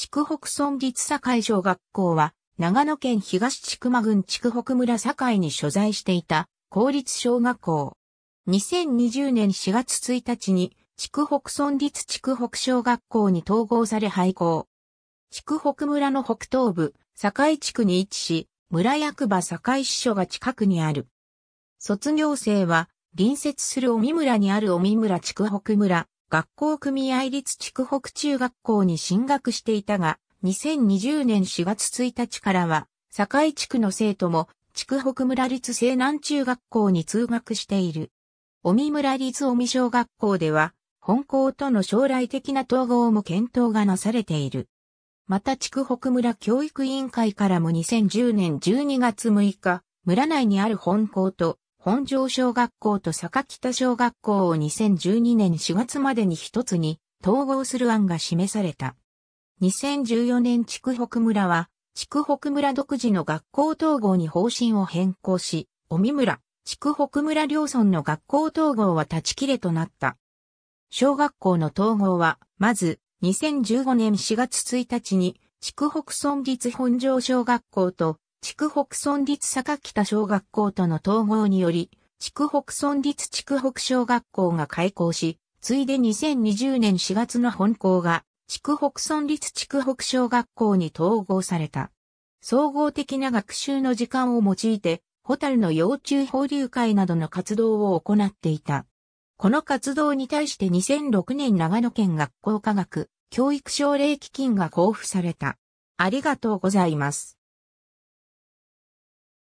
筑北村立堺小学校は、長野県東筑摩郡筑北村堺に所在していた公立小学校。2020年4月1日に、筑北村立筑北小学校に統合され廃校。筑北村の北東部、堺地区に位置し、村役場堺支所が近くにある。卒業生は、隣接する尾身村にある尾身村筑北村、学校組合立筑北中学校に進学していたが、2020年4月1日からは、堺地区の生徒も、筑北村立西南中学校に通学している。尾身村立尾身小学校では、本校との将来的な統合も検討がなされている。また、筑北村教育委員会からも2010年12月6日、村内にある本校と本庄小学校と坂北小学校を2012年4月までに一つに統合する案が示された。2014年筑北村は、筑北村独自の学校統合に方針を変更し、尾身村、筑北村両村の学校統合は断ち切れとなった。小学校の統合は、まず、2015年4月1日に、筑北村立本庄小学校と地区北村立坂北小学校との統合により、地区北村立地区北小学校が開校し、ついで2020年4月の本校が、地区北村立地区北小学校に統合された。総合的な学習の時間を用いて、ホタルの幼虫放流会などの活動を行っていた。この活動に対して2006年長野県学校科学教育奨励基金が交付された。ありがとうございます。